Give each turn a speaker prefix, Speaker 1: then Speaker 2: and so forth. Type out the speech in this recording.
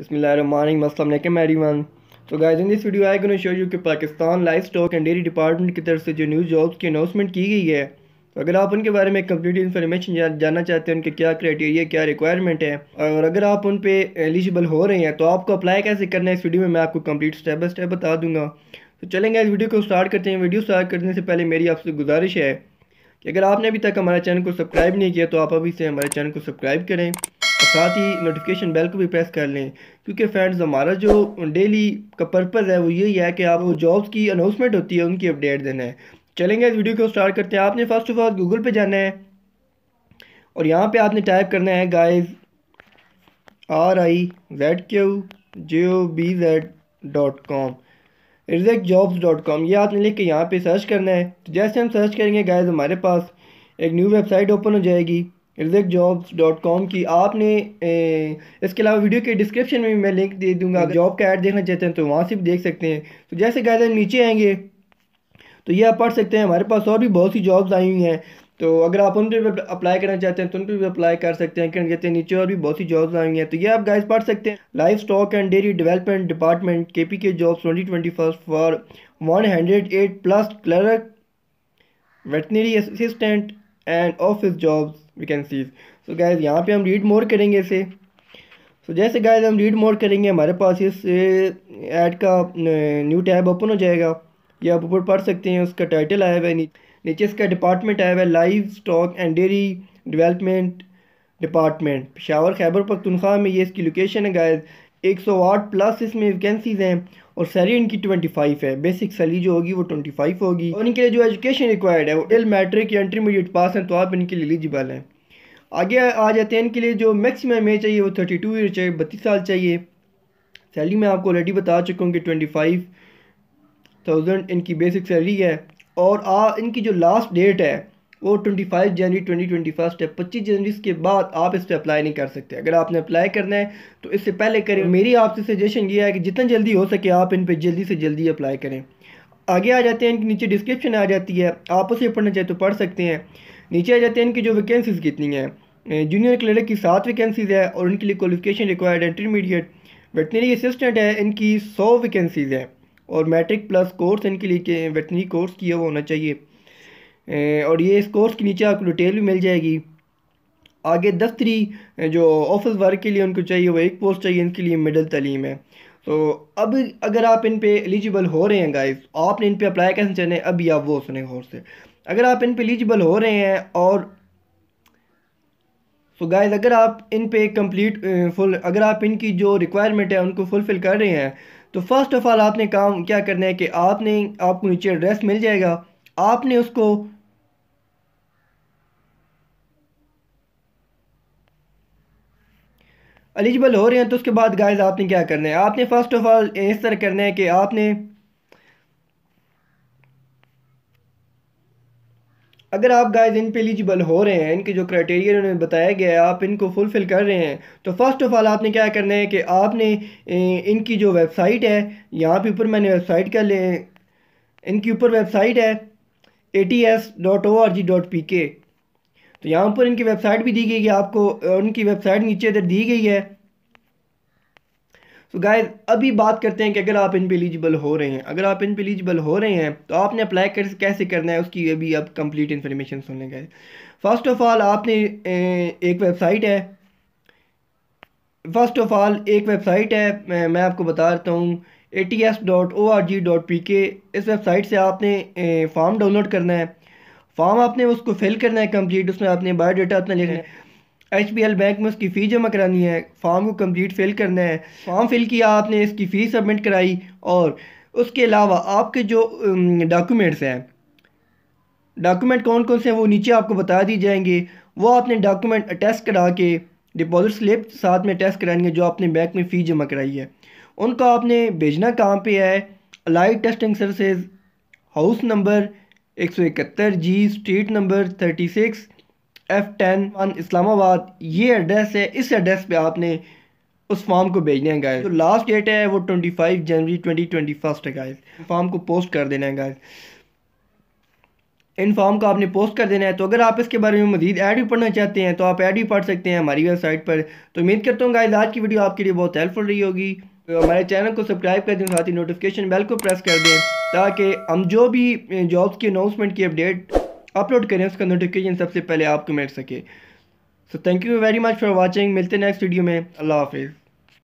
Speaker 1: बसमिलकुम everyone तो in this video I gonna show you कि Pakistan livestock and dairy department की तरफ से जो न्यूज़ जॉब्स की अनाउंसमेंट की गई है तो अगर आप उनके बारे में कंप्लीट इन्फॉर्मेशन जानना चाहते हैं उनके क्या क्राइटेरिया क्या रिक्वायरमेंट है और अगर आप उन पर एलिजिबल हो रहे हैं तो आपको अप्लाई कैसे करना है इस वीडियो में मैं आपको कम्प्लीट स्टेप बाय स्टेप बता दूंगा तो चलेंगे इस वीडियो को स्टार्ट करते हैं वीडियो स्टार्ट करने से पहले मेरी आपसे गुजारिश है कि अगर आपने अभी तक हमारे चैनल को सब्सक्राइब नहीं किया तो आप अभी से हमारे चैनल को सब्सक्राइब करें और साथ ही नोटिफिकेशन बेल को भी प्रेस कर लें क्योंकि फ्रेंड्स हमारा जो डेली का पर्पज़ है वो यही है कि आप जॉब्स की अनाउंसमेंट होती है उनकी अपडेट देना है चलेंगे इस वीडियो को स्टार्ट करते हैं आपने फ़र्स्ट ऑफ ऑल गूगल पे जाना है और यहाँ पे आपने टाइप करना है guys R I Z Q J O B Z dot com reject jobs dot com ये आपने लिख के यहाँ पे सर्च करना है तो जैसे हम सर्च करेंगे गाइस हमारे पास एक न्यू वेबसाइट ओपन हो जाएगी रिजक जॉब्स डॉट कॉम की आपने ए, इसके अलावा वीडियो के डिस्क्रिप्शन में भी मैं लिंक दे दूंगा अगर जॉब का ऐड देखना चाहते हैं तो वहाँ से भी देख सकते हैं तो जैसे कहते हैं नीचे आएंगे तो ये आप पढ़ सकते हैं हमारे पास और भी बहुत सी जॉब्स आई हुई हैं तो अगर आप उन पर भी अप्लाई करना चाहते हैं तो उन पर भी अप्लाई कर सकते हैं कहना कहते हैं नीचे और भी बहुत सी जॉब्स आई हुई हैं तो ये आप गाइस पढ़ सकते हैं livestock and dairy development department K P K jobs twenty twenty first for one hundred eight plus clerk veterinary assistant and office jobs vacancies so guys यहाँ पे हम रीड मोर करेंगे इसे सो so, जैसे guys हम read more करेंगे हमारे पास इस ऐड का न्यू टैब ओपन हो जाएगा या आप ऊपर पढ़ सकते हैं उसका टाइटल आया हुआ है नीचे इसका डिपार्टमेंट आया हुआ है livestock and dairy development department Peshawar Khyber Pakhtunkhwa में ये इसकी लोकेशन है गायज एक सौ आठ प्लस इसमें वैकेंसीज़ हैं और सैलरी इनकी ट्वेंटी फाइव है बेसिक सैलरी जो होगी वो ट्वेंटी फाइव होगी और इनके लिए जो एजुकेशन रिक्वायर्ड है वो एल मैट्रिक या इंटरमीडिएट पास हैं तो आप इनके लिए एलिजिबल हैं आगे आ जाते हैं इनके लिए जो मैक्सिमम एज चाहिए वो थर्टी टू ईयर चाहिए बत्तीस साल चाहिए सैलरी मैं आपको ऑलरेडी बता चुका हूँ कि ट्वेंटी फाइव थाउजेंड इनकी बेसिक सैलरी है और आ इनकी जो लास्ट डेट है और 25 जनवरी 2021 है 25 जनवरी इसके बाद आप इस पर अप्लाई नहीं कर सकते अगर आपने अप्लाई करना है तो इससे पहले करें मेरी आपसे सजेशन ये है कि जितना जल्दी हो सके आप इन पर जल्दी से जल्दी अप्लाई करें आगे आ जाते हैं कि नीचे डिस्क्रिप्शन आ जाती है आप उसे पढ़ना चाहे तो पढ़ सकते हैं नीचे आ जाते हैं इनकी जो वैकेंसीज कितनी हैं जूनियर क्लर्क की सात वैकेंसीज है और इनके लिए qualification required intermediate veterinary assistant है इनकी सौ वैकेंसीज हैं और मैट्रिक प्लस कोर्स इनके लिए वेटनरी कोर्स किया हुआ होना चाहिए और ये इस कोर्स के नीचे आपको डिटेल भी मिल जाएगी आगे दफ्तरी जो ऑफिस वर्क के लिए उनको चाहिए वो एक पोस्ट चाहिए इनके लिए मिडल तलीम है तो अब अगर आप इन पे एलिजिबल हो रहे हैं गाइस आपने इन पे अप्लाई कैसे चाहें अब अभी आप वो सुने गौर से अगर आप इन पे एलिजिबल हो रहे हैं और सो so गाइस अगर आप इन पे कंप्लीट फुल अगर आप इनकी जो रिक्वायरमेंट है उनको फुलफ़िल कर रहे हैं तो फ़र्स्ट ऑफ़ ऑल आपने काम क्या करना है कि आपने आपको नीचे एड्रेस मिल जाएगा आपने उसको एलिजिबल हो रहे हैं तो उसके बाद गाइज आपने क्या करना है आपने फ़र्स्ट ऑफ ऑल इस तरह करना है कि आपने अगर आप गाइज इन पे एलिजिबल हो रहे हैं इनके जो क्राइटेरिया उन्होंने बताया गया है आप इनको फुलफ़िल कर रहे हैं तो फ़र्स्ट ऑफ़ ऑल आपने क्या करना है कि आपने इनकी जो वेबसाइट है यहाँ पे ऊपर मैंने वेबसाइट का ले इनकी ऊपर वेबसाइट है A T S dot O R G dot P K तो यहाँ पर इनकी वेबसाइट भी दी गई है आपको उनकी वेबसाइट नीचे इधर दी गई है तो गाय अभी बात करते हैं कि अगर आप इन पर एलिजिबल हो रहे हैं अगर आप इन पर एलिजिबल हो रहे हैं तो आपने अप्लाई कर कैसे करना है उसकी अभी आप कंप्लीट इन्फॉर्मेशन सुन लें गाइज फर्स्ट ऑफ ऑल आपने एक वेबसाइट है फर्स्ट ऑफ ऑल एक वेबसाइट है मैं, मैं आपको बता देता हूँ A T S dot O R G P K इस वेबसाइट से आपने फॉर्म डाउनलोड करना है फॉर्म आपने उसको फिल करना है कंप्लीट उसमें आपने बायोडाटा अपना लिखना है एच बी एल बैंक में उसकी फ़ी जमा करानी है फॉर्म को कंप्लीट फिल करना है फॉर्म फिल किया आपने इसकी फ़ी सबमिट कराई और उसके अलावा आपके जो डॉक्यूमेंट्स हैं डॉक्यूमेंट कौन कौन से हैं वो नीचे आपको बता दिए जाएंगे वो आपने डॉक्यूमेंट अटेस्ट करा के डिपॉजिट स्लिप साथ में करानी कराएंगे जो आपने बैंक में फ़ी जमा कराई है उनको आपने भेजना कहाँ पे है Allied Testing Services house number एक सौ इकहत्तर G street number thirty six F ten one Islamabad ये एड्रेस है इस एड्रेस पे आपने उस फॉर्म को भेजना है गाय तो लास्ट डेट है वो ट्वेंटी फाइव जनवरी ट्वेंटी ट्वेंटी फर्स्ट है गाइस फॉर्म को पोस्ट कर देना है गाय इन फॉर्म को आपने पोस्ट कर देना है तो अगर आप इसके बारे में मजीद ऐड भी पढ़ना चाहते हैं तो आप ऐड भी पढ़ सकते हैं हमारी वेबसाइट पर तो उम्मीद करता हूँ गाइस आज की वीडियो आपके लिए बहुत हेल्पफुल रही होगी तो हमारे चैनल को सब्सक्राइब कर दें साथ ही नोटिफिकेशन बेल को प्रेस कर दें ताकि हम जो भी जॉब्स की अनाउंसमेंट की अपडेट अपलोड करें उसका नोटिफिकेशन सबसे पहले आपको मिल सके so thank you very much for watching मिलते नेक्स्ट वीडियो में अल्लाह हाफिज़